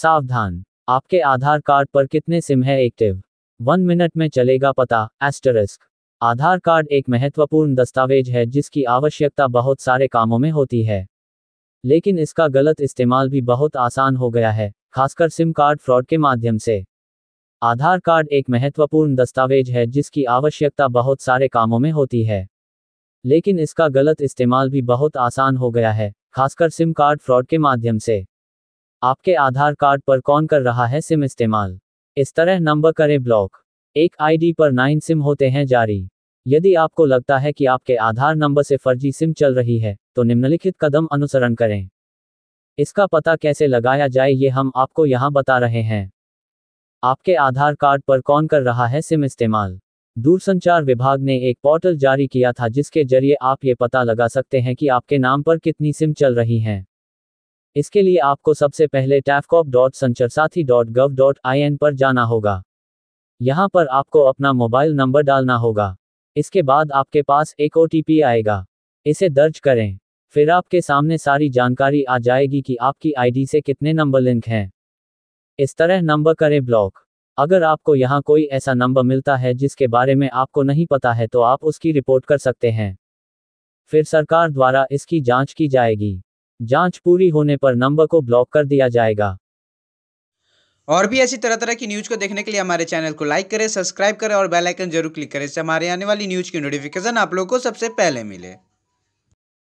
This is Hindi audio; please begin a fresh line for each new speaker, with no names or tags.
सावधान आपके आधार कार्ड पर कितने सिम है एक्टिव वन मिनट में चलेगा पता एस्टरिस्क आधार कार्ड एक महत्वपूर्ण दस्तावेज है जिसकी आवश्यकता बहुत सारे कामों में होती है लेकिन इसका गलत इस्तेमाल भी बहुत आसान हो गया है खासकर सिम कार्ड फ्रॉड के माध्यम से आधार कार्ड एक महत्वपूर्ण दस्तावेज है जिसकी आवश्यकता बहुत सारे कामों में होती है लेकिन इसका गलत इस्तेमाल भी बहुत आसान हो गया है खासकर सिम कार्ड फ्रॉड के माध्यम से आपके आधार कार्ड पर कौन कर रहा है सिम इस्तेमाल इस तरह नंबर करें ब्लॉक एक आईडी पर नाइन सिम होते हैं जारी यदि आपको लगता है कि आपके आधार नंबर से फर्जी सिम चल रही है तो निम्नलिखित कदम अनुसरण करें इसका पता कैसे लगाया जाए ये हम आपको यहाँ बता रहे हैं आपके आधार कार्ड पर कौन कर रहा है सिम इस्तेमाल दूरसंचार विभाग ने एक पोर्टल जारी किया था जिसके जरिए आप ये पता लगा सकते हैं कि आपके नाम पर कितनी सिम चल रही हैं इसके लिए आपको सबसे पहले TAFCOP dot Sancharsaathi dot gov dot I N पर जाना होगा यहाँ पर आपको अपना मोबाइल नंबर डालना होगा इसके बाद आपके पास एक ओ आएगा इसे दर्ज करें फिर आपके सामने सारी जानकारी आ जाएगी कि आपकी आईडी से कितने नंबर लिंक हैं इस तरह नंबर करें ब्लॉक अगर आपको यहाँ कोई ऐसा नंबर मिलता है जिसके बारे में आपको नहीं पता है तो आप उसकी रिपोर्ट कर सकते हैं फिर सरकार द्वारा इसकी जांच की जाएगी जांच पूरी होने पर नंबर को ब्लॉक कर दिया जाएगा
और भी ऐसी तरह तरह की न्यूज़ को देखने के लिए हमारे चैनल को लाइक करें सब्सक्राइब करें और बेल आइकन जरूर क्लिक करें इससे हमारे आने वाली न्यूज़ की नोटिफिकेशन आप लोगों को सबसे पहले मिले